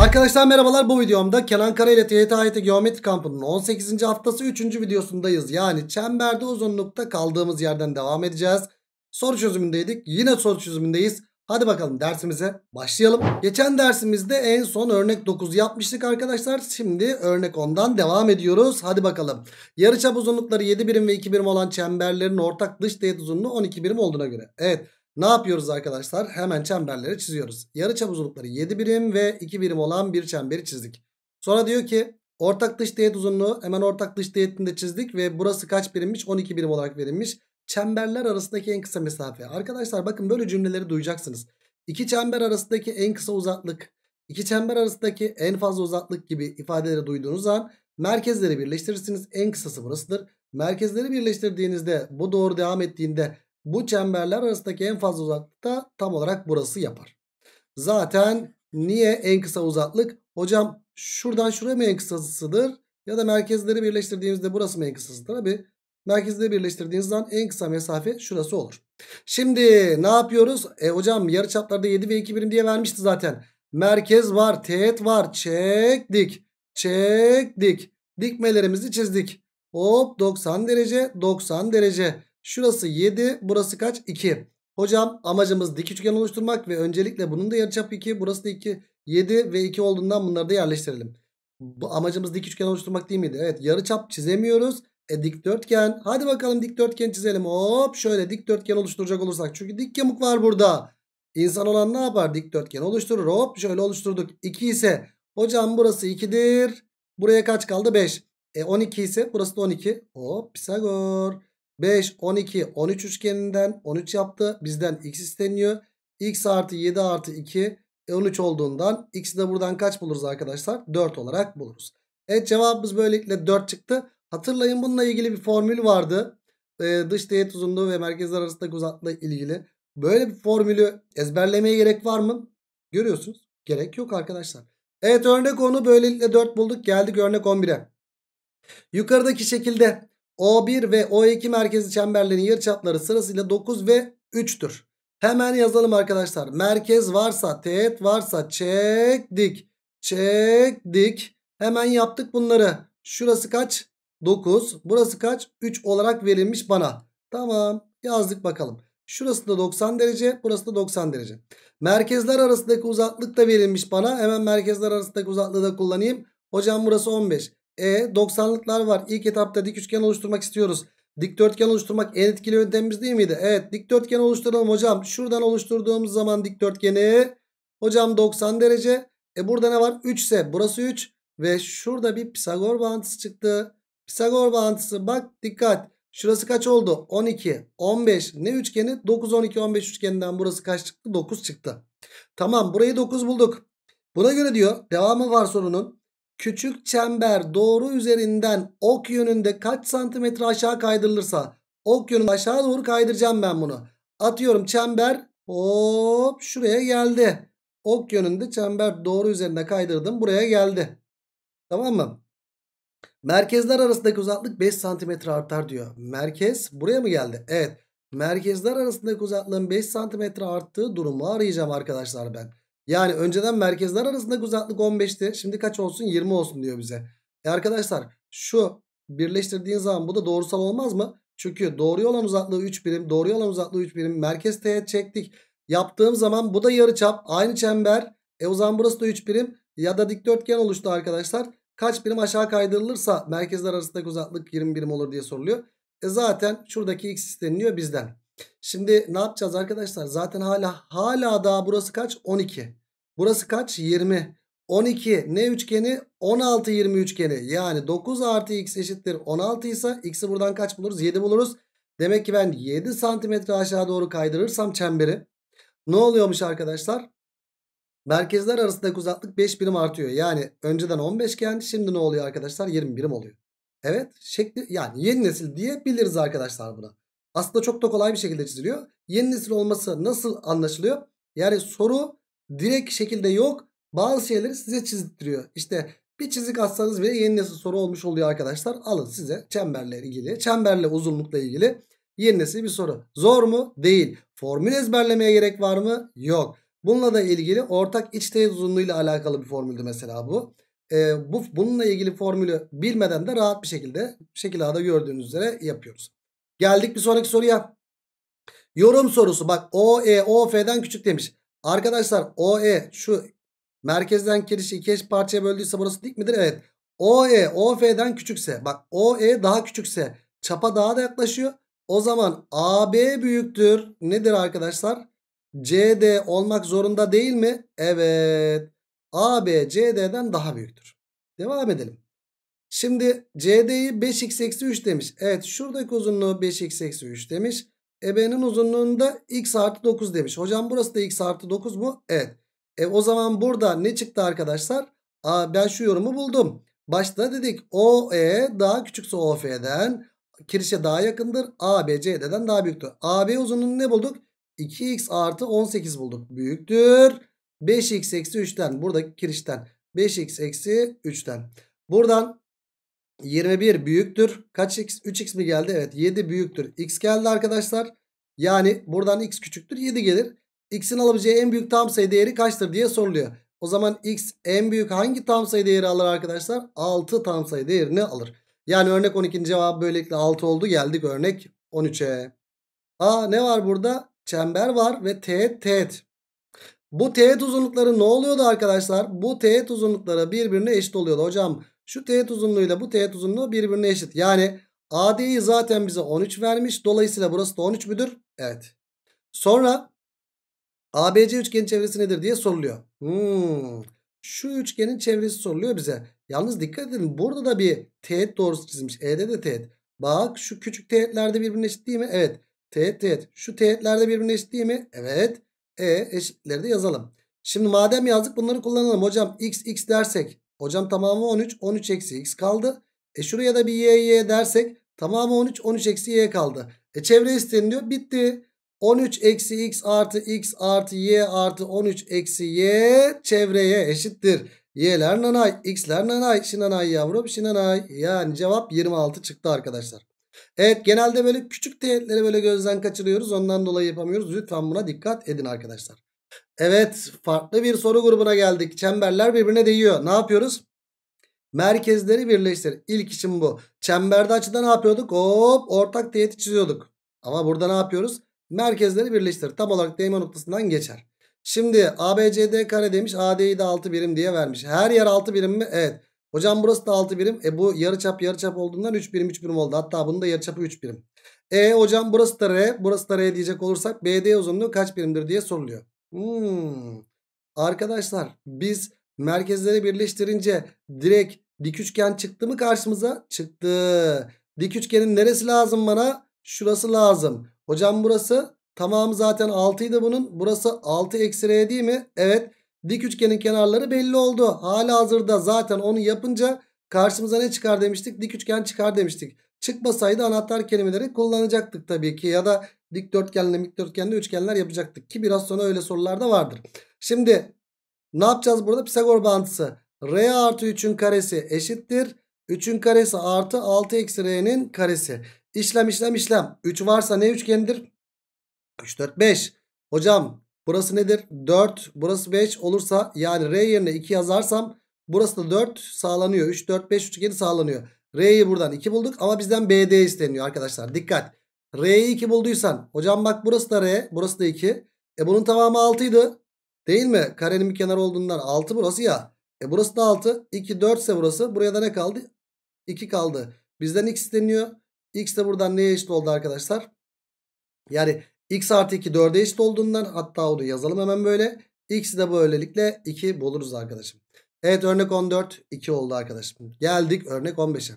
Arkadaşlar merhabalar bu videomda Kenan Kara ile TYT AYT Geometri Kampı'nın 18. haftası 3. videosundayız. Yani çemberde uzunlukta kaldığımız yerden devam edeceğiz. Soru çözümündeydik yine soru çözümündeyiz. Hadi bakalım dersimize başlayalım. Geçen dersimizde en son örnek 9 yapmıştık arkadaşlar. Şimdi örnek 10'dan devam ediyoruz. Hadi bakalım. Yarıçap uzunlukları 7 birim ve 2 birim olan çemberlerin ortak dış teğet uzunluğu 12 birim olduğuna göre. Evet. Ne yapıyoruz arkadaşlar? Hemen çemberleri çiziyoruz. Yarı çap uzunlukları 7 birim ve 2 birim olan bir çemberi çizdik. Sonra diyor ki ortak dış teğet uzunluğu hemen ortak dış teğetini de çizdik ve burası kaç birimmiş? 12 birim olarak verilmiş. Çemberler arasındaki en kısa mesafe. Arkadaşlar bakın böyle cümleleri duyacaksınız. İki çember arasındaki en kısa uzaklık, iki çember arasındaki en fazla uzaklık gibi ifadeleri duyduğunuz an merkezleri birleştirirsiniz. En kısası burasıdır. Merkezleri birleştirdiğinizde bu doğru devam ettiğinde bu çemberler arasındaki en fazla uzaklık da tam olarak burası yapar. Zaten niye en kısa uzaklık? Hocam şuradan şuraya mı en kısasıdır? Ya da merkezleri birleştirdiğimizde burası mı en kısasıdır? Tabi merkezleri birleştirdiğiniz zaman en kısa mesafe şurası olur. Şimdi ne yapıyoruz? E hocam yarıçaplarda 7 ve 2 birim diye vermişti zaten. Merkez var, teğet var. Çektik. Çektik. Dikmelerimizi çizdik. Hop 90 derece, 90 derece. Şurası 7 burası kaç? 2. Hocam amacımız dik üçgen oluşturmak ve öncelikle bunun da yarıçap 2. Burası da 2. 7 ve 2 olduğundan bunları da yerleştirelim. Bu amacımız dik üçgen oluşturmak değil miydi? Evet yarıçap çizemiyoruz. E dikdörtgen. Hadi bakalım dikdörtgen çizelim. Hop şöyle dikdörtgen oluşturacak olursak. Çünkü dik yamuk var burada. İnsan olan ne yapar? Dikdörtgen oluşturur. Hop şöyle oluşturduk. 2 ise hocam burası 2'dir. Buraya kaç kaldı? 5. E 12 ise burası da 12. Hop Pisagor. 5, 12, 13 üçgeninden 13 yaptı. Bizden x isteniyor. x artı 7 artı 2 13 e, olduğundan x'i de buradan kaç buluruz arkadaşlar? 4 olarak buluruz. Evet cevabımız böylelikle 4 çıktı. Hatırlayın bununla ilgili bir formül vardı. Ee, dış teğet uzunluğu ve merkezler arasındaki uzaklığı ilgili. Böyle bir formülü ezberlemeye gerek var mı? Görüyorsunuz. Gerek yok arkadaşlar. Evet örnek 10'u böylelikle 4 bulduk. Geldik örnek 11'e. Yukarıdaki şekilde o1 ve O2 merkezi çemberlerin yarıçapları sırasıyla 9 ve 3'tür. Hemen yazalım arkadaşlar. Merkez varsa teğet varsa çektik. Çektik. Hemen yaptık bunları. Şurası kaç? 9. Burası kaç? 3 olarak verilmiş bana. Tamam yazdık bakalım. Şurası da 90 derece. Burası da 90 derece. Merkezler arasındaki uzaklık da verilmiş bana. Hemen merkezler arasındaki uzaklığı da kullanayım. Hocam burası 15. E 90'lıklar var. İlk etapta dik üçgen oluşturmak istiyoruz. Dikdörtgen oluşturmak en etkili yöntemimiz değil miydi? Evet dikdörtgen oluşturalım hocam. Şuradan oluşturduğumuz zaman dikdörtgeni hocam 90 derece. E burada ne var? 3 ise burası 3 ve şurada bir Pisagor bağıntısı çıktı. Pisagor bağıntısı bak dikkat. Şurası kaç oldu? 12, 15 ne üçgeni? 9, 12, 15 üçgeninden burası kaç çıktı? 9 çıktı. Tamam burayı 9 bulduk. Buna göre diyor devamı var sorunun küçük çember doğru üzerinden ok yönünde kaç santimetre aşağı kaydırılırsa ok yönünde aşağı doğru kaydıracağım ben bunu. Atıyorum çember hop şuraya geldi. Ok yönünde çember doğru üzerinde kaydırdım buraya geldi. Tamam mı? Merkezler arasındaki uzaklık 5 santimetre artar diyor. Merkez buraya mı geldi? Evet. Merkezler arasındaki uzaklığın 5 santimetre arttığı durumu arayacağım arkadaşlar ben. Yani önceden merkezler arasındaki uzaklık 15'ti. Şimdi kaç olsun? 20 olsun diyor bize. E arkadaşlar şu birleştirdiğin zaman bu da doğrusal olmaz mı? Çünkü doğru olan uzaklığı 3 birim, doğru olan uzaklığı 3 birim. Merkez T'ye çektik. Yaptığım zaman bu da yarı çap, aynı çember. E o zaman burası da 3 birim ya da dikdörtgen oluştu arkadaşlar. Kaç birim aşağı kaydırılırsa merkezler arasındaki uzaklık 20 birim olur diye soruluyor. E zaten şuradaki x isteniliyor bizden. Şimdi ne yapacağız arkadaşlar? Zaten hala hala daha burası kaç? 12. Burası kaç? 20. 12 ne üçgeni? 16 20 üçgeni. Yani 9 artı x eşittir 16 ise x'i buradan kaç buluruz? 7 buluruz. Demek ki ben 7 santimetre aşağı doğru kaydırırsam çemberi ne oluyormuş arkadaşlar? Merkezler arasındaki uzaklık 5 birim artıyor. Yani önceden 15 geldi şimdi ne oluyor arkadaşlar? 20 birim oluyor. Evet şekli yani yeni nesil diyebiliriz arkadaşlar buna. Aslında çok da kolay bir şekilde çiziliyor. Yeni nesil olması nasıl anlaşılıyor? Yani soru direkt şekilde yok. Bazı şeyleri size çizdiriyor. İşte bir çizik atsanız bile yeni nesil soru olmuş oluyor arkadaşlar. Alın size çemberle ilgili, çemberle uzunlukla ilgili yeni nesil bir soru. Zor mu? Değil. Formül ezberlemeye gerek var mı? Yok. Bununla da ilgili ortak iç teğet uzunluğuyla alakalı bir formüldü mesela bu. Ee, bu bununla ilgili formülü bilmeden de rahat bir şekilde şekil A'da gördüğünüz üzere yapıyoruz. Geldik bir sonraki soruya. Yorum sorusu bak O, E, O, F'den küçük demiş. Arkadaşlar OE şu merkezden kirişi iki eş parçaya böldüyse burası dik midir? Evet. OE OF'den küçükse bak OE daha küçükse çapa daha da yaklaşıyor. O zaman AB büyüktür. Nedir arkadaşlar? CD olmak zorunda değil mi? Evet. AB CD'den daha büyüktür. Devam edelim. Şimdi CD'yi 5x eksi 3 demiş. Evet şuradaki uzunluğu 5x eksi 3 demiş ebenin uzunluğunda x artı 9 demiş. Hocam burası da x artı 9 mu? Evet. E, o zaman burada ne çıktı arkadaşlar? Aa, ben şu yorumu buldum. Başta dedik OE daha küçükse OF'den kirişe daha yakındır. ABCD'den daha büyüktür. AB uzunluğunu ne bulduk? 2x artı 18 bulduk. Büyüktür. 5x eksi 3'ten buradaki kirişten 5x eksi 3'ten. Buradan 21 büyüktür. Kaç x? 3x mi geldi? Evet 7 büyüktür. X geldi arkadaşlar. Yani buradan x küçüktür 7 gelir. X'in alabileceği en büyük tam sayı değeri kaçtır diye soruluyor. O zaman x en büyük hangi tam sayı değeri alır arkadaşlar? 6 tam sayı değerini alır. Yani örnek 12'nin cevabı böylelikle 6 oldu. Geldik örnek 13'e. Aa ne var burada? Çember var ve teğet teğet. Bu teğet uzunlukları ne oluyordu arkadaşlar? Bu teğet uzunlukları birbirine eşit oluyordu. Hocam şu teğet uzunluğuyla bu teğet uzunluğu birbirine eşit. Yani AD'yi zaten bize 13 vermiş. Dolayısıyla burası da 13 müdür? Evet. Sonra ABC üçgenin çevresi nedir diye soruluyor. Hmm. Şu üçgenin çevresi soruluyor bize. Yalnız dikkat edin burada da bir teğet doğrusu çizilmiş. E'de de teğet. Bak şu küçük teğetlerde birbirine eşit değil mi? Evet. Teğet teğet. Şu teğetlerde birbirine eşit değil mi? Evet. E eşitleri de yazalım. Şimdi madem yazdık bunları kullanalım. Hocam x x dersek Hocam tamamı 13. 13 eksi x kaldı. E şuraya da bir y y dersek tamamı 13. 13 eksi y kaldı. E çevre isteniliyor. Bitti. 13 eksi x artı x artı y artı 13 eksi y çevreye eşittir. Y'ler nanay. X'ler nanay. Şinanay yavrum şinanay. Yani cevap 26 çıktı arkadaşlar. Evet genelde böyle küçük teğetleri böyle gözden kaçırıyoruz. Ondan dolayı yapamıyoruz. Lütfen buna dikkat edin arkadaşlar. Evet farklı bir soru grubuna geldik. Çemberler birbirine değiyor. Ne yapıyoruz? Merkezleri birleştir. İlk işim bu. Çemberde açıda ne yapıyorduk? Hop ortak teğeti çiziyorduk. Ama burada ne yapıyoruz? Merkezleri birleştir. Tam olarak değme noktasından geçer. Şimdi ABCD kare demiş. AD'yi de 6 birim diye vermiş. Her yer 6 birim mi? Evet. Hocam burası da 6 birim. E bu yarıçap yarıçap olduğundan 3 birim 3 birim oldu. Hatta bunun da yarıçapı 3 birim. E hocam burası da R. Burası da R diyecek olursak BD uzunluğu kaç birimdir diye soruluyor. Hmm. Arkadaşlar biz merkezleri birleştirince direkt dik üçgen çıktı mı karşımıza? Çıktı. Dik üçgenin neresi lazım bana? Şurası lazım. Hocam burası tamamı zaten 6 bunun. Burası 6 eksi r değil mi? Evet. Dik üçgenin kenarları belli oldu. Hala hazırda zaten onu yapınca karşımıza ne çıkar demiştik? Dik üçgen çıkar demiştik. Çıkmasaydı anahtar kelimeleri kullanacaktık tabii ki. Ya da dikdörtgenle dikdörtgenle üçgenler yapacaktık ki biraz sonra öyle sorular da vardır. Şimdi ne yapacağız burada? Pisagor bağıntısı. R artı 3'ün karesi eşittir. 3'ün karesi artı 6 eksi R'nin karesi. İşlem işlem işlem. 3 varsa ne üçgendir? 3, 4, 5. Hocam burası nedir? 4. Burası 5 olursa yani R yerine 2 yazarsam burası da 4 sağlanıyor. 3, 4, 5 üçgeni sağlanıyor. R'yi buradan 2 bulduk ama bizden BD isteniyor arkadaşlar. Dikkat. R'yi 2 bulduysan hocam bak burası da R burası da 2. E bunun tamamı 6 idi. Değil mi? Karenin bir kenarı olduğundan 6 burası ya. E burası da 6. 2 4 ise burası. Buraya da ne kaldı? 2 kaldı. Bizden x isteniyor. X de buradan neye eşit oldu arkadaşlar? Yani x artı 2 4'e eşit olduğundan hatta onu yazalım hemen böyle. X'i de böylelikle 2 buluruz arkadaşım. Evet örnek 14. 2 oldu arkadaşım. Geldik örnek 15'e.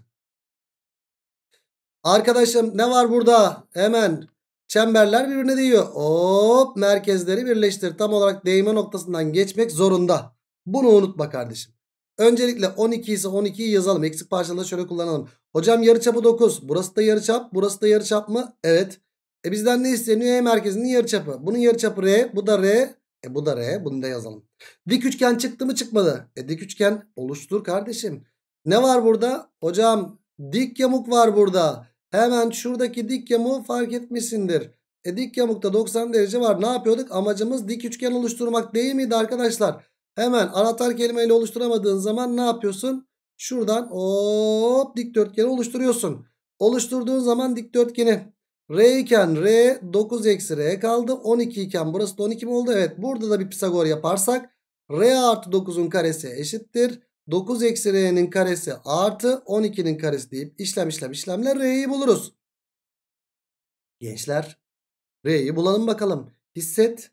Arkadaşım ne var burada? Hemen çemberler birbirine değiyor. Hop merkezleri birleştir. Tam olarak değme noktasından geçmek zorunda. Bunu unutma kardeşim. Öncelikle 12 ise 12'yi yazalım. Eksik parçaları şöyle kullanalım. Hocam yarıçapı 9. Burası da yarıçap. Burası da yarıçap mı? Evet. E bizden ne isteniyor? E merkezinin yarıçapı. Bunun yarıçapı R. Bu da R. E bu da R. Bunu da yazalım. Dik üçgen çıktı mı çıkmadı. E dik üçgen oluştur kardeşim. Ne var burada? Hocam dik yamuk var burada. Hemen şuradaki dik yamuğu fark etmişsindir. E dik yamukta 90 derece var. Ne yapıyorduk? Amacımız dik üçgen oluşturmak değil miydi arkadaşlar? Hemen anahtar kelimeyle oluşturamadığın zaman ne yapıyorsun? Şuradan hop dikdörtgeni oluşturuyorsun. Oluşturduğun zaman dikdörtgeni R iken R 9 eksi R kaldı. 12 iken burası da 12 mi oldu? Evet burada da bir Pisagor yaparsak R artı 9'un karesi eşittir. 9 eksi R'nin karesi artı 12'nin karesi deyip işlem işlem işlemle R'yi buluruz. Gençler R'yi bulalım bakalım. Hisset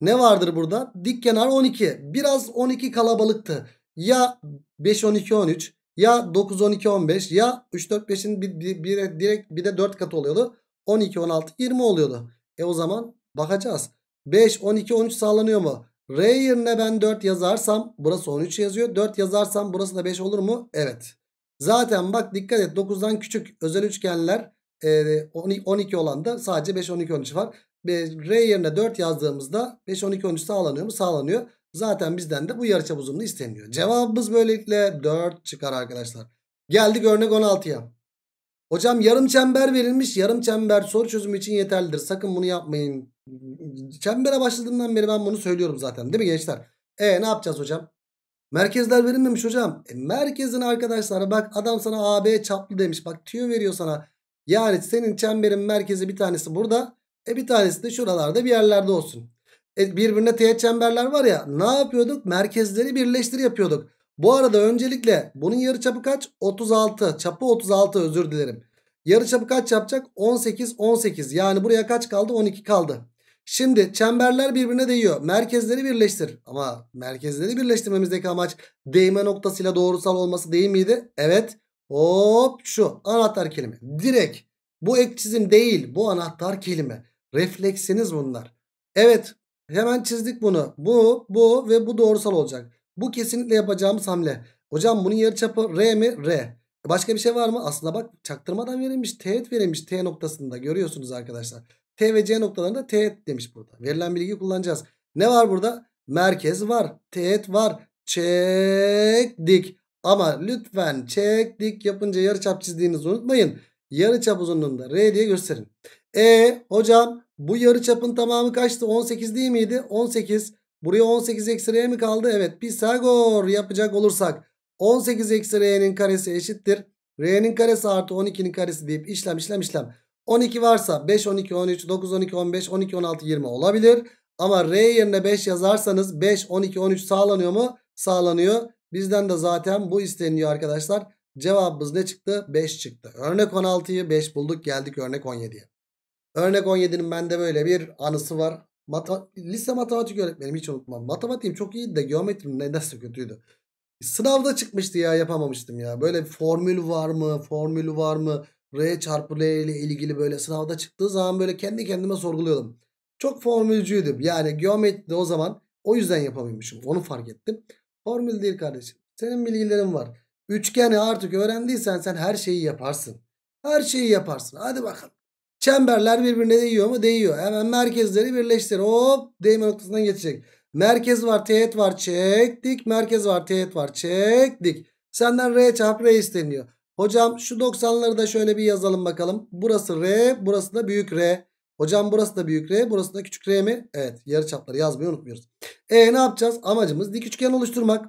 ne vardır burada? Dik kenar 12. Biraz 12 kalabalıktı. Ya 5 12 13 ya 9 12 15 ya 3 4 5'in bir, bir, bir, direkt bir de 4 katı oluyordu. 12, 16, 20 oluyordu. E o zaman bakacağız. 5, 12, 13 sağlanıyor mu? R yerine ben 4 yazarsam burası 13 yazıyor. 4 yazarsam burası da 5 olur mu? Evet. Zaten bak dikkat et 9'dan küçük özel üçgenler 12 e, olan da sadece 5, 12, 13 var. R yerine 4 yazdığımızda 5, 12, 13 sağlanıyor mu? Sağlanıyor. Zaten bizden de bu yarıçap uzunluğu isteniyor. Cevabımız böylelikle 4 çıkar arkadaşlar. Geldik örnek 16'ya. Hocam yarım çember verilmiş. Yarım çember soru çözümü için yeterlidir. Sakın bunu yapmayın. Çembere başladığımdan beri ben bunu söylüyorum zaten. Değil mi gençler? E ne yapacağız hocam? Merkezler verilmemiş hocam. E, merkezin arkadaşlar bak adam sana AB çaplı demiş. Bak tüyo veriyor sana. Yani senin çemberin merkezi bir tanesi burada. E bir tanesi de şuralarda bir yerlerde olsun. E, birbirine teğet çemberler var ya. Ne yapıyorduk? Merkezleri birleştir yapıyorduk. Bu arada öncelikle bunun yarı çapı kaç? 36. Çapı 36 özür dilerim. Yarı çapı kaç yapacak? 18 18. Yani buraya kaç kaldı? 12 kaldı. Şimdi çemberler birbirine değiyor. Merkezleri birleştir. Ama merkezleri birleştirmemizdeki amaç değme noktasıyla doğrusal olması değil miydi? Evet. Hop şu anahtar kelime. Direkt. Bu ek çizim değil. Bu anahtar kelime. Refleksiniz bunlar. Evet. Hemen çizdik bunu. Bu, bu ve bu doğrusal olacak. Bu kesinlikle yapacağımız hamle. Hocam bunun yarıçapı R mi? R. E, başka bir şey var mı? Aslında bak çaktırmadan verilmiş. Teğet verilmiş T noktasında görüyorsunuz arkadaşlar. T ve C noktalarında teğet demiş burada. Verilen bilgiyi kullanacağız. Ne var burada? Merkez var. Teğet var. Çektik. Ama lütfen çektik yapınca yarıçap çizdiğinizi unutmayın. Yarıçap uzunluğunda R diye gösterin. E hocam bu yarıçapın tamamı kaçtı? 18 değil miydi? 18. Buraya 18 eksi r mi kaldı? Evet Pisagor yapacak olursak 18 eksi r'nin karesi eşittir. R'nin karesi artı 12'nin karesi deyip işlem işlem işlem. 12 varsa 5, 12, 13, 9, 12, 15, 12, 16, 20 olabilir. Ama R yerine 5 yazarsanız 5, 12, 13 sağlanıyor mu? Sağlanıyor. Bizden de zaten bu isteniyor arkadaşlar. Cevabımız ne çıktı? 5 çıktı. Örnek 16'yı 5 bulduk geldik örnek 17'ye. Örnek 17'nin bende böyle bir anısı var. Matema lise matematik öğretmenim hiç unutmam. Matematiğim çok iyiydi de geometrim nasıl kötüydü. Sınavda çıkmıştı ya yapamamıştım ya. Böyle formül var mı? formül var mı? R çarpı l ile ilgili böyle sınavda çıktığı zaman böyle kendi kendime sorguluyordum. Çok formülcüydüm. Yani geometri o zaman o yüzden yapamamışım Onu fark ettim. Formül değil kardeşim. Senin bilgilerin var. Üçgeni artık öğrendiysen sen her şeyi yaparsın. Her şeyi yaparsın. Hadi bakalım. Çemberler birbirine değiyor mu? Değiyor. Hemen merkezleri birleştir. Hop değme noktasından geçecek. Merkez var teğet var çektik. Merkez var teğet var çektik. Senden R çarpı R isteniyor. Hocam şu 90'ları da şöyle bir yazalım bakalım. Burası R burası da büyük R. Hocam burası da büyük R burası da küçük R mi? Evet yarı çapları yazmayı unutmuyoruz. E ne yapacağız? Amacımız dik üçgen oluşturmak.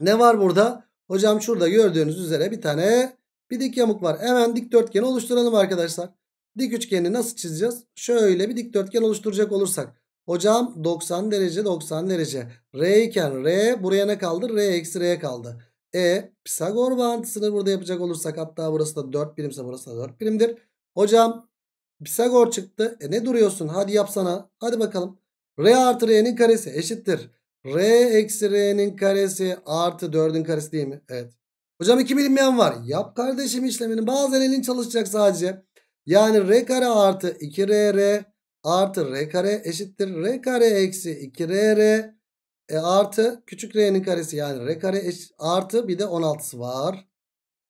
Ne var burada? Hocam şurada gördüğünüz üzere bir tane bir dik yamuk var. Hemen dikdörtgen oluşturalım arkadaşlar. Dik üçgeni nasıl çizeceğiz? Şöyle bir dikdörtgen oluşturacak olursak. Hocam 90 derece 90 derece. R iken R buraya ne kaldı? R eksi R kaldı. E Pisagor bağıntısını burada yapacak olursak hatta burası da 4 birimse burası da 4 birimdir. Hocam Pisagor çıktı. E ne duruyorsun? Hadi yapsana. Hadi bakalım. R artı R'nin karesi eşittir. R eksi R'nin karesi artı 4'ün karesi değil mi? Evet. Hocam 2 bilinmeyen var. Yap kardeşim işlemini. Bazen elin çalışacak sadece. Yani r kare artı 2rr artı r kare eşittir. r kare eksi 2rr e artı küçük r'nin karesi yani r kare eş, artı bir de 16'sı var.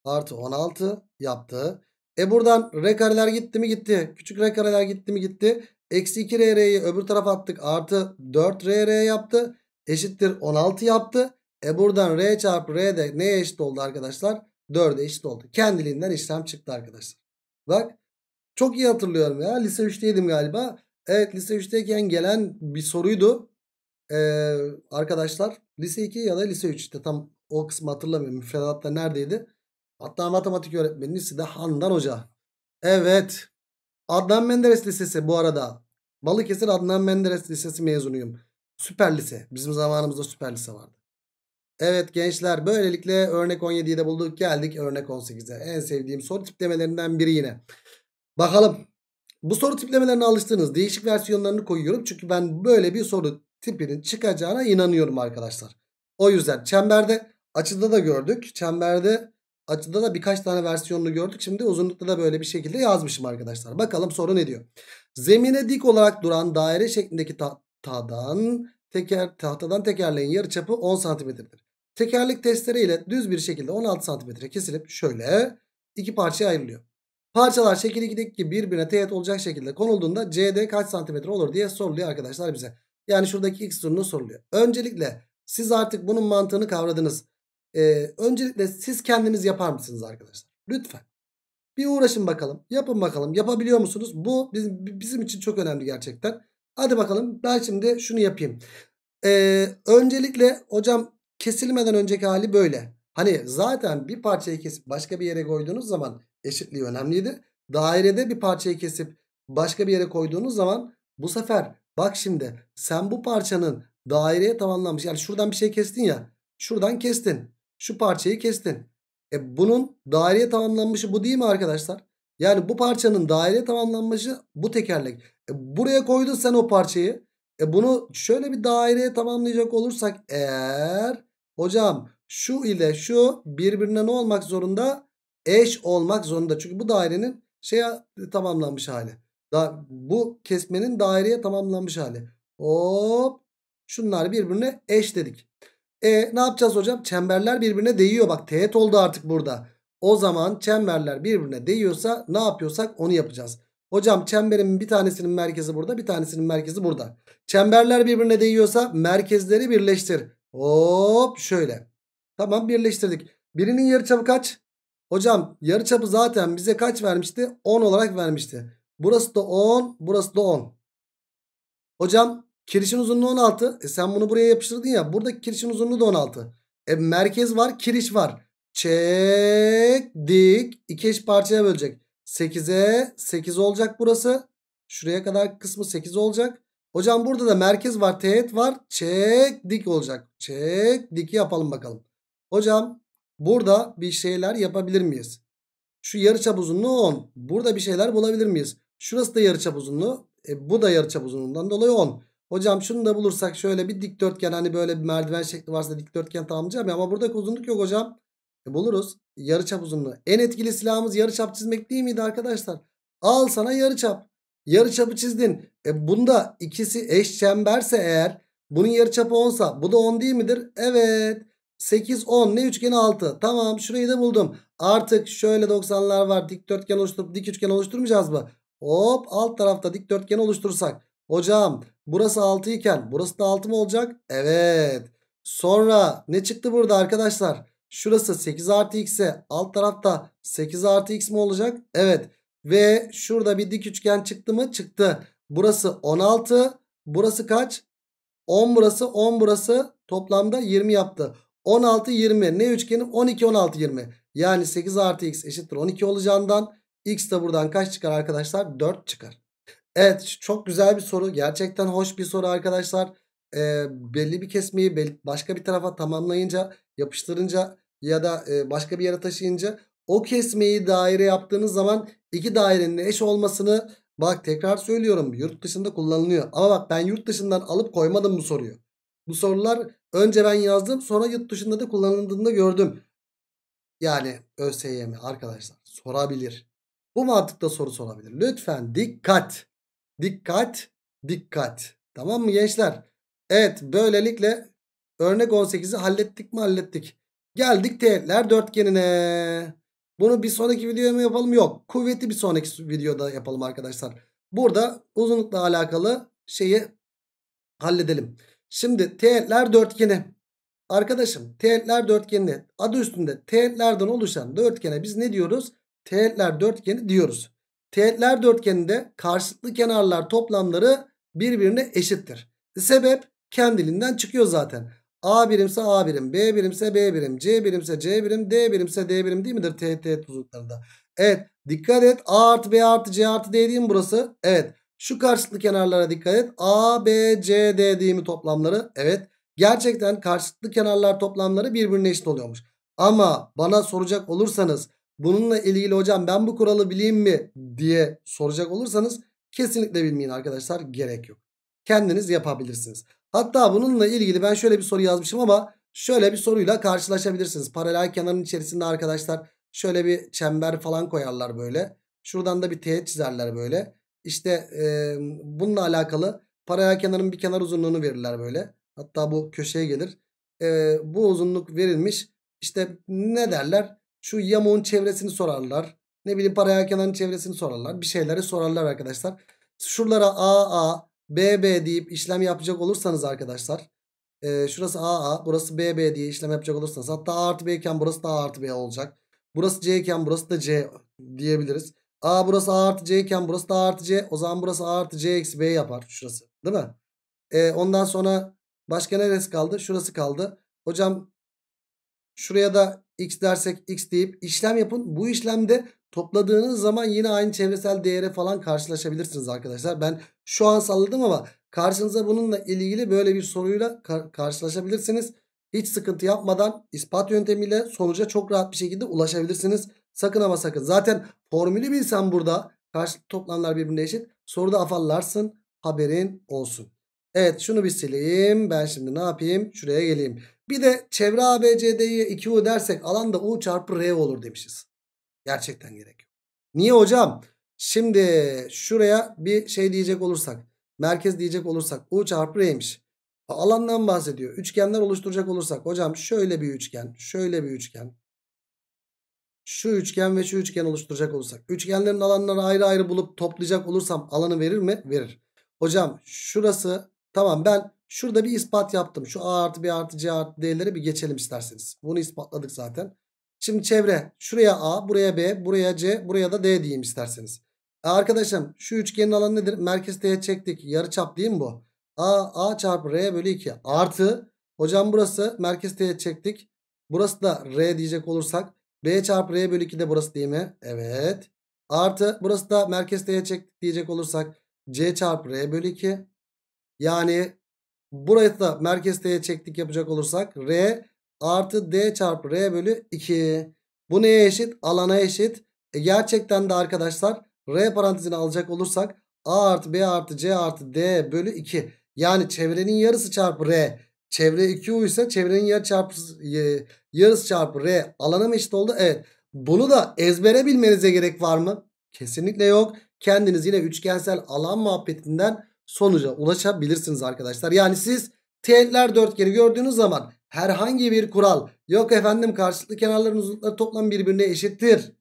Artı 16 yaptı. E buradan r kareler gitti mi gitti. Küçük r kareler gitti mi gitti. Eksi 2rr'yi öbür tarafa attık. Artı 4rr yaptı. Eşittir 16 yaptı. E buradan r çarpı r de neye eşit oldu arkadaşlar? 4'e eşit oldu. Kendiliğinden işlem çıktı arkadaşlar. Bak çok iyi hatırlıyorum ya. Lise 3'teydim galiba. Evet lise 3'teyken gelen bir soruydu. Ee, arkadaşlar lise 2 ya da lise 3 işte tam o kısmı hatırlamıyorum. da neredeydi? Hatta matematik öğretmeni de Handan Hoca. Evet. Adnan Menderes Lisesi bu arada. Balıkesir Adnan Menderes Lisesi mezunuyum. Süper lise. Bizim zamanımızda süper lise vardı. Evet gençler böylelikle örnek 17'yi de bulduk. Geldik örnek 18'e. En sevdiğim soru tiplemelerinden biri yine. Bakalım. Bu soru tiplemelerine alıştığınız değişik versiyonlarını koyuyorum. Çünkü ben böyle bir soru tipinin çıkacağına inanıyorum arkadaşlar. O yüzden çemberde açıda da gördük. Çemberde açıda da birkaç tane versiyonunu gördük. Şimdi uzunlukta da böyle bir şekilde yazmışım arkadaşlar. Bakalım soru ne diyor. Zemine dik olarak duran daire şeklindeki tahtadan teker tahtadan tekerleğin yarı çapı 10 santimetredir. Tekerlek testere ile düz bir şekilde 16 santimetre kesilip şöyle iki parçaya ayrılıyor. Parçalar gidik ki birbirine teğet olacak şekilde konulduğunda CD kaç santimetre olur diye soruluyor arkadaşlar bize. Yani şuradaki x durumunu soruluyor. Öncelikle siz artık bunun mantığını kavradınız. Ee, öncelikle siz kendiniz yapar mısınız arkadaşlar? Lütfen. Bir uğraşın bakalım. Yapın bakalım. Yapabiliyor musunuz? Bu bizim, bizim için çok önemli gerçekten. Hadi bakalım ben şimdi şunu yapayım. Ee, öncelikle hocam kesilmeden önceki hali böyle. Hani zaten bir parçayı kesip başka bir yere koyduğunuz zaman eşitliği önemliydi. Dairede bir parçayı kesip başka bir yere koyduğunuz zaman bu sefer bak şimdi sen bu parçanın daireye tamamlanmış. Yani şuradan bir şey kestin ya. Şuradan kestin. Şu parçayı kestin. E bunun daireye tamamlanmışı bu değil mi arkadaşlar? Yani bu parçanın daireye tamamlanmışı bu tekerlek. E buraya koydun sen o parçayı. E bunu şöyle bir daireye tamamlayacak olursak eğer hocam şu ile şu birbirine ne olmak zorunda? eş olmak zorunda. Çünkü bu dairenin şeye e, tamamlanmış hali. Da, bu kesmenin daireye tamamlanmış hali. Hop. Şunlar birbirine eş dedik. E ne yapacağız hocam? Çemberler birbirine değiyor. Bak teğet oldu artık burada. O zaman çemberler birbirine değiyorsa ne yapıyorsak onu yapacağız. Hocam çemberin bir tanesinin merkezi burada bir tanesinin merkezi burada. Çemberler birbirine değiyorsa merkezleri birleştir. Hop şöyle. Tamam birleştirdik. Birinin yarıçapı kaç? Hocam yarıçapı zaten bize kaç vermişti? 10 olarak vermişti. Burası da 10, burası da 10. Hocam kirişin uzunluğu 16. E sen bunu buraya yapıştırdın ya. Buradaki kirişin uzunluğu da 16. E merkez var, kiriş var. Çek, dik. iki eş parçaya bölecek. 8'e 8 olacak burası. Şuraya kadar kısmı 8 olacak. Hocam burada da merkez var, teğet var. Çek, dik olacak. Çek, dik yapalım bakalım. Hocam Burada bir şeyler yapabilir miyiz? Şu yarıçap uzunluğu 10. Burada bir şeyler bulabilir miyiz? Şurası da yarıçap uzunluğu. E, bu da yarıçap uzunluğundan dolayı 10. Hocam şunu da bulursak şöyle bir dikdörtgen hani böyle bir merdiven şekli varsa dikdörtgen tamamlayacağım ya. Ama burada uzunluk yok hocam. E, buluruz. Yarıçap uzunluğu. En etkili silahımız yarıçap çizmek değil miydi arkadaşlar? Al sana yarıçap. Yarıçapı çizdin. E bunda ikisi eş çemberse eğer bunun yarıçapı 10 sa bu da 10 değil midir? Evet. 8 10 ne üçgeni 6. Tamam şurayı da buldum. Artık şöyle 90'lar var. Dikdörtgen oluşturup dik üçgen oluşturmayacağız mı? Hop alt tarafta dikdörtgen oluştursak. Hocam burası 6 iken burası da 6 mı olacak? Evet. Sonra ne çıktı burada arkadaşlar? Şurası 8 artı x'e alt tarafta 8 artı x mi olacak? Evet. Ve şurada bir dik üçgen çıktı mı? Çıktı. Burası 16. Burası kaç? 10 burası 10 burası toplamda 20 yaptı. 16 20 ne üçgeni 12 16 20 yani 8 artı x eşittir 12 olacağından x de buradan kaç çıkar arkadaşlar 4 çıkar. Evet çok güzel bir soru gerçekten hoş bir soru arkadaşlar. Ee, belli bir kesmeyi belli, başka bir tarafa tamamlayınca yapıştırınca ya da e, başka bir yere taşıyınca o kesmeyi daire yaptığınız zaman iki dairenin eş olmasını bak tekrar söylüyorum yurt dışında kullanılıyor. Ama bak ben yurt dışından alıp koymadım bu soruyu. Bu sorular Önce ben yazdım sonra yurt dışında da kullanıldığında gördüm. Yani ÖSYM arkadaşlar sorabilir. Bu mantıkta soru sorabilir. Lütfen dikkat. Dikkat. Dikkat. Tamam mı gençler? Evet böylelikle örnek 18'i hallettik mi hallettik. Geldik teğetler dörtgenine. Bunu bir sonraki videoya mı yapalım? Yok. Kuvveti bir sonraki videoda yapalım arkadaşlar. Burada uzunlukla alakalı şeyi halledelim. Şimdi teğetler dörtgeni. Arkadaşım teğetler dörtgeni adı üstünde teğetlerden oluşan dörtgene biz ne diyoruz? Teğetler dörtgeni diyoruz. Teğetler dörtgeninde karşılıklı kenarlar toplamları birbirine eşittir. E, sebep kendiliğinden çıkıyor zaten. A birimse A birim, B birimse B birim, C birimse C birim, D birimse D birim değil midir teğet teğet uzunluklarında? Evet dikkat et A artı B artı C artı D değil burası? Evet şu karşılıklı kenarlara dikkat et. A, B, C, D değil mi toplamları? Evet. Gerçekten karşılıklı kenarlar toplamları birbirine eşit oluyormuş. Ama bana soracak olursanız bununla ilgili hocam ben bu kuralı bileyim mi diye soracak olursanız kesinlikle bilmeyin arkadaşlar gerek yok. Kendiniz yapabilirsiniz. Hatta bununla ilgili ben şöyle bir soru yazmışım ama şöyle bir soruyla karşılaşabilirsiniz. Paralel kenarın içerisinde arkadaşlar şöyle bir çember falan koyarlar böyle. Şuradan da bir teğet çizerler böyle. İşte e, bununla alakalı paraya kenarın bir kenar uzunluğunu verirler böyle. Hatta bu köşeye gelir. E, bu uzunluk verilmiş. İşte ne derler? Şu yamuğun çevresini sorarlar. Ne bileyim paraya kenarın çevresini sorarlar. Bir şeyleri sorarlar arkadaşlar. Şuralara AA, BB deyip işlem yapacak olursanız arkadaşlar. E, şurası AA, burası BB diye işlem yapacak olursanız. Hatta A artı B iken burası da A artı B olacak. Burası C iken burası da C diyebiliriz. A burası A artı C iken burası da A artı C. O zaman burası A artı C eksi B yapar şurası. Değil mi? E, ondan sonra başka neresi kaldı? Şurası kaldı. Hocam şuraya da x dersek x deyip işlem yapın. Bu işlemde topladığınız zaman yine aynı çevresel değere falan karşılaşabilirsiniz arkadaşlar. Ben şu an salladım ama karşınıza bununla ilgili böyle bir soruyla kar karşılaşabilirsiniz. Hiç sıkıntı yapmadan ispat yöntemiyle sonuca çok rahat bir şekilde ulaşabilirsiniz. Sakın ama sakın. Zaten formülü bilsen burada karşı toplamlar birbirine eşit. Soruda afallarsın. Haberin olsun. Evet şunu bir sileyim. Ben şimdi ne yapayım? Şuraya geleyim. Bir de çevre ABCD'yi 2U dersek alan da U çarpı R olur demişiz. Gerçekten gerek yok. Niye hocam? Şimdi şuraya bir şey diyecek olursak. Merkez diyecek olursak. U çarpı R'ymiş. Alandan bahsediyor. Üçgenler oluşturacak olursak. Hocam şöyle bir üçgen. Şöyle bir üçgen şu üçgen ve şu üçgen oluşturacak olursak. Üçgenlerin alanlarını ayrı ayrı bulup toplayacak olursam alanı verir mi? Verir. Hocam şurası tamam ben şurada bir ispat yaptım. Şu A artı B artı C artı D'lere bir geçelim isterseniz. Bunu ispatladık zaten. Şimdi çevre şuraya A buraya B buraya C buraya da D diyeyim isterseniz. E arkadaşım şu üçgenin alanı nedir? Merkez D'ye çektik. Yarı çap değil mi bu? A, A çarpı R bölü 2 artı hocam burası merkez T'ye çektik. Burası da R diyecek olursak B çarpı R bölü 2 de burası değil mi? Evet. Artı burası da merkez D'ye çek diyecek olursak C çarpı R bölü 2. Yani burayı da merkez D'ye çektik yapacak olursak R artı D çarpı R bölü 2. Bu neye eşit? Alana eşit. E gerçekten de arkadaşlar R parantezini alacak olursak A artı B artı C artı D bölü 2. Yani çevrenin yarısı çarpı R. Çevre 2U ise çevrenin yarı çarpı e, yarısı çarpı R alana mı eşit oldu? Evet. Bunu da ezbere bilmenize gerek var mı? Kesinlikle yok. Kendiniz yine üçgensel alan muhabbetinden sonuca ulaşabilirsiniz arkadaşlar. Yani siz teğetler dörtgeni gördüğünüz zaman herhangi bir kural yok efendim karşılıklı kenarların uzunlukları toplam birbirine eşittir.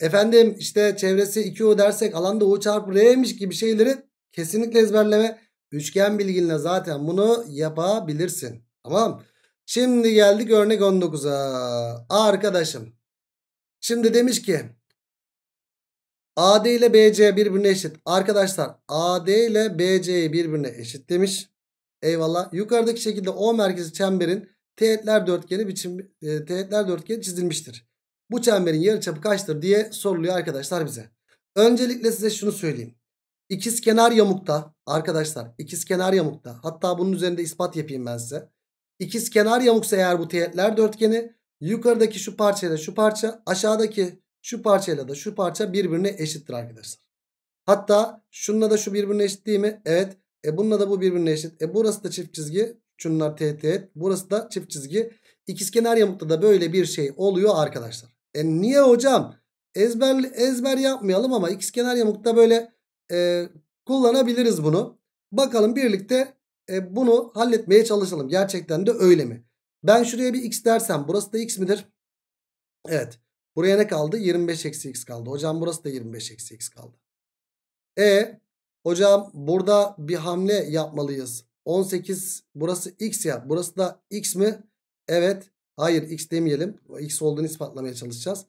Efendim işte çevresi 2 o dersek alanda U çarpı R'ymiş gibi şeyleri kesinlikle ezberleme. Üçgen bilginle zaten bunu yapabilirsin. Tamam Şimdi geldik örnek 19'a. Arkadaşım. Şimdi demiş ki AD ile BC birbirine eşit. Arkadaşlar AD ile BC'yi birbirine eşit demiş. Eyvallah. Yukarıdaki şekilde O merkezi çemberin teğetler dörtgeni biçim e, teğetler dörtgeni çizilmiştir. Bu çemberin yarıçapı kaçtır diye soruluyor arkadaşlar bize. Öncelikle size şunu söyleyeyim. İkiz kenar yamukta arkadaşlar ikiz kenar yamukta hatta bunun üzerinde ispat yapayım ben size. İkiz kenar yamuksa eğer bu teğetler dörtgeni yukarıdaki şu parçayla şu parça aşağıdaki şu parçayla da şu parça birbirine eşittir arkadaşlar. Hatta şununla da şu birbirine eşit değil mi? Evet. E bununla da bu birbirine eşit. E burası da çift çizgi. Şunlar teğet teğet. Burası da çift çizgi. İkizkenar yamukta da böyle bir şey oluyor arkadaşlar. E niye hocam? Ezber ezber yapmayalım ama ikizkenar yamukta böyle e, kullanabiliriz bunu. Bakalım birlikte e, bunu halletmeye çalışalım. Gerçekten de öyle mi? Ben şuraya bir x dersem burası da x midir? Evet. Buraya ne kaldı? 25 eksi x kaldı. Hocam burası da 25 eksi x kaldı. E hocam burada bir hamle yapmalıyız. 18 burası x ya. Burası da x mi? Evet. Hayır x demeyelim. X olduğunu ispatlamaya çalışacağız.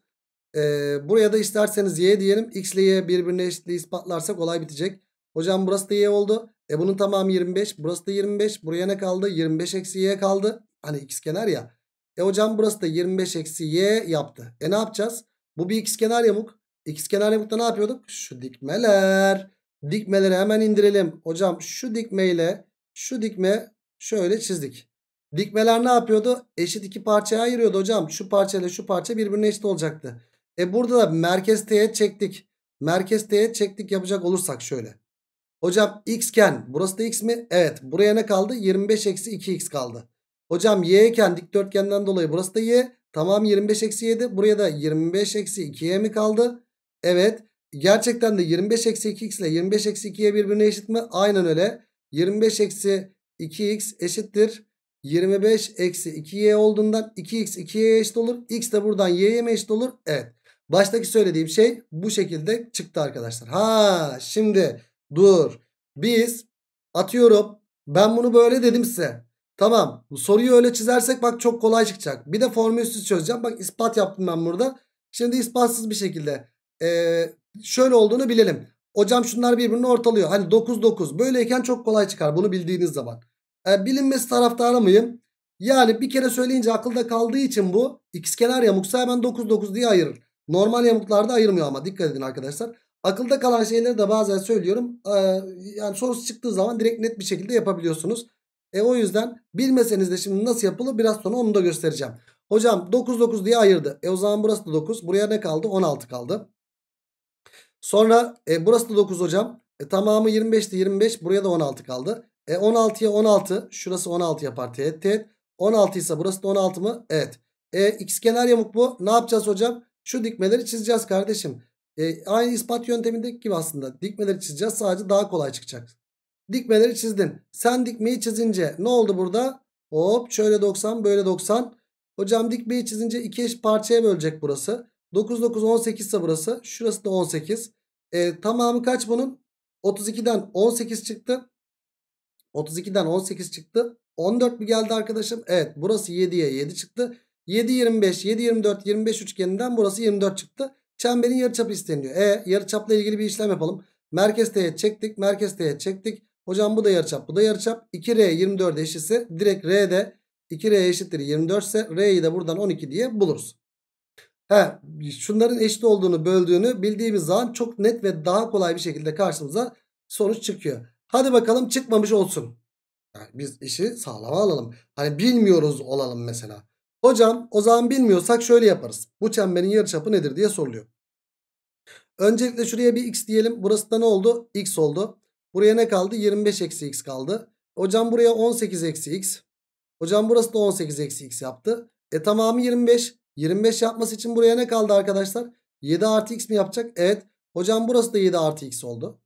Ee, buraya da isterseniz y diyelim. X ile y birbirine eşitliği ispatlarsak olay bitecek. Hocam burası da y oldu. E bunun tamamı 25. Burası da 25. Buraya ne kaldı? 25 eksi y kaldı. Hani x kenar ya. E hocam burası da 25 eksi y yaptı. E ne yapacağız? Bu bir x kenar yamuk. X kenar yamukta ne yapıyorduk? Şu dikmeler. Dikmeleri hemen indirelim. Hocam şu dikmeyle şu dikme şöyle çizdik. Dikmeler ne yapıyordu? Eşit iki parçaya ayırıyordu hocam. Şu parça şu parça birbirine eşit olacaktı. E burada da merkez teğet çektik. Merkez teğet çektik yapacak olursak şöyle. Hocam xken, burası da x mi? Evet. Buraya ne kaldı? 25 eksi 2x kaldı. Hocam yken dikdörtgenden dolayı burası da y. Tamam 25 eksi 7. Buraya da 25 eksi 2y mi kaldı? Evet. Gerçekten de 25 eksi 2x ile 25 eksi 2y birbirine eşit mi? Aynen öyle. 25 eksi 2x eşittir. 25 eksi 2y olduğundan 2x 2 y eşit olur. x de buradan y'ye mi eşit olur? Evet. Baştaki söylediğim şey bu şekilde çıktı arkadaşlar. Ha şimdi Dur. Biz atıyorum ben bunu böyle dedim size. Tamam soruyu öyle çizersek bak çok kolay çıkacak. Bir de formülsüz çözeceğim. Bak ispat yaptım ben burada. Şimdi ispatsız bir şekilde ee, şöyle olduğunu bilelim. Hocam şunlar birbirini ortalıyor. Hani 9 9 böyleyken çok kolay çıkar bunu bildiğiniz zaman. Ee, bilinmesi taraftarı mıyım? Yani bir kere söyleyince akılda kaldığı için bu ikizkenar yamuksa hemen 9 9 diye ayırır. Normal yamuklarda ayırmıyor ama dikkat edin arkadaşlar. Akılda kalan şeyleri de bazen söylüyorum. Ee, yani sorusu çıktığı zaman direkt net bir şekilde yapabiliyorsunuz. E o yüzden bilmeseniz de şimdi nasıl yapılır biraz sonra onu da göstereceğim. Hocam 9 9 diye ayırdı. E o zaman burası da 9. Buraya ne kaldı? 16 kaldı. Sonra e, burası da 9 hocam. E, tamamı 25'ti 25. Buraya da 16 kaldı. E 16'ya 16. Şurası 16 yapar. Teğet teğet. 16 ise burası da 16 mı? Evet. E, x kenar yamuk bu. Ne yapacağız hocam? Şu dikmeleri çizeceğiz kardeşim. E, aynı ispat yöntemindeki gibi aslında dikmeleri çizeceğiz sadece daha kolay çıkacak. Dikmeleri çizdin. Sen dikmeyi çizince ne oldu burada? Hop şöyle 90 böyle 90. Hocam dikmeyi çizince iki eş parçaya bölecek burası. 9 9 18 ise burası. Şurası da 18. E, tamamı kaç bunun? 32'den 18 çıktı. 32'den 18 çıktı. 14 mi geldi arkadaşım? Evet burası 7'ye 7 çıktı. 7 25 7 24 25 üçgeninden burası 24 çıktı. Çemberin yarıçapı isteniyor. E yarıçapla ilgili bir işlem yapalım. Merkez teğet çektik. Merkez teğet çektik. Hocam bu da yarıçap. Bu da yarıçap. 2R 24 eşitse direkt R'de 2R eşittir 24 ise R'yi de buradan 12 diye buluruz. He, şunların eşit olduğunu böldüğünü bildiğimiz zaman çok net ve daha kolay bir şekilde karşımıza sonuç çıkıyor. Hadi bakalım çıkmamış olsun. Yani biz işi sağlama alalım. Hani bilmiyoruz olalım mesela. Hocam o zaman bilmiyorsak şöyle yaparız. Bu çemberin yarıçapı nedir diye soruluyor. Öncelikle şuraya bir x diyelim. Burası da ne oldu? x oldu. Buraya ne kaldı? 25 eksi x kaldı. Hocam buraya 18 eksi x. Hocam burası da 18 eksi x yaptı. E tamamı 25. 25 yapması için buraya ne kaldı arkadaşlar? 7 artı x mi yapacak? Evet. Hocam burası da 7 artı x oldu.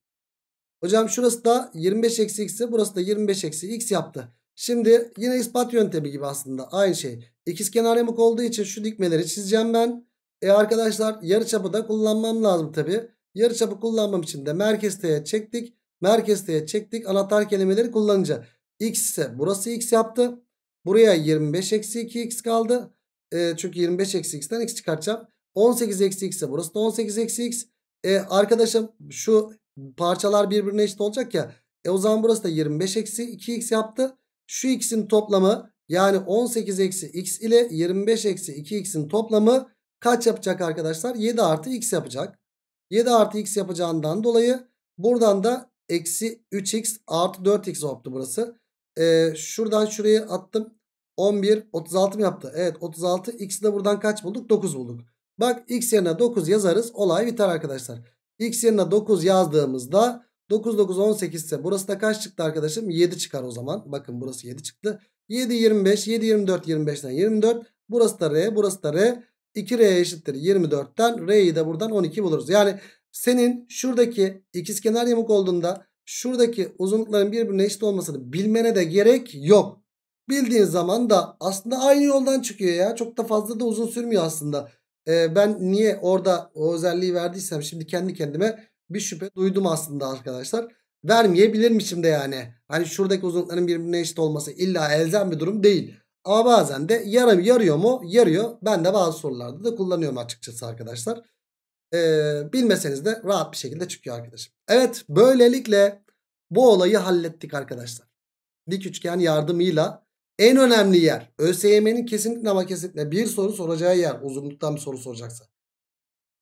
Hocam şurası da 25 eksi x burası da 25 eksi x yaptı. Şimdi yine ispat yöntemi gibi aslında aynı şey. İkiz İkizkenar yamuk olduğu için şu dikmeleri çizeceğim ben. E arkadaşlar yarıçapı da kullanmam lazım tabi. Yarıçapı kullanmam için de merkez T'ye çektik. Merkez T'ye çektik. Anahtar kelimeleri kullanınca x ise burası x yaptı. Buraya 25 eksi 2x kaldı. E, çünkü 25 eksi x'ten x çıkartacağım. 18 eksi x ise burası da 18 eksi x. E, arkadaşım şu parçalar birbirine eşit olacak ya. E o zaman burası da 25 eksi 2x yaptı. Şu x'in toplamı yani 18 eksi x ile 25 eksi 2x'in toplamı kaç yapacak arkadaşlar? 7 artı x yapacak. 7 artı x yapacağından dolayı buradan da eksi 3x artı 4x oldu burası. Ee, şuradan şuraya attım. 11 36 mı yaptı? Evet 36 x'i de buradan kaç bulduk? 9 bulduk. Bak x yerine 9 yazarız. Olay biter arkadaşlar. x yerine 9 yazdığımızda 9 9 18 ise burası da kaç çıktı arkadaşım? 7 çıkar o zaman. Bakın burası 7 çıktı. 7, 25, 7, 24, 25'ten 24. Burası da R, burası da R. 2R eşittir 24'ten. R'yi de buradan 12 buluruz. Yani senin şuradaki ikizkenar yamuk olduğunda şuradaki uzunlukların birbirine eşit olmasını bilmene de gerek yok. Bildiğin zaman da aslında aynı yoldan çıkıyor ya. Çok da fazla da uzun sürmüyor aslında. Ee, ben niye orada o özelliği verdiysem şimdi kendi kendime bir şüphe duydum aslında arkadaşlar vermeyebilir miyim de yani. Hani şuradaki uzunlukların birbirine eşit olması illa elzem bir durum değil. Ama bazen de yarı, yarıyor mu? Yarıyor. Ben de bazı sorularda da kullanıyorum açıkçası arkadaşlar. Ee, bilmeseniz de rahat bir şekilde çıkıyor arkadaşım. Evet böylelikle bu olayı hallettik arkadaşlar. Dik üçgen yardımıyla en önemli yer ÖSYM'nin kesinlikle ama kesinlikle bir soru soracağı yer uzunluktan bir soru soracaksa.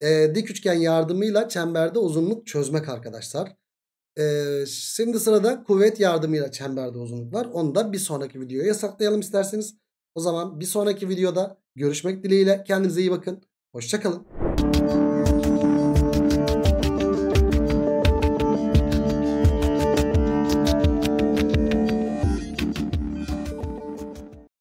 Ee, dik üçgen yardımıyla çemberde uzunluk çözmek arkadaşlar. Ee, şimdi sırada kuvvet yardımıyla çemberde uzunluk var. Onu da bir sonraki videoya saklayalım isterseniz. O zaman bir sonraki videoda görüşmek dileğiyle. Kendinize iyi bakın. Hoşçakalın.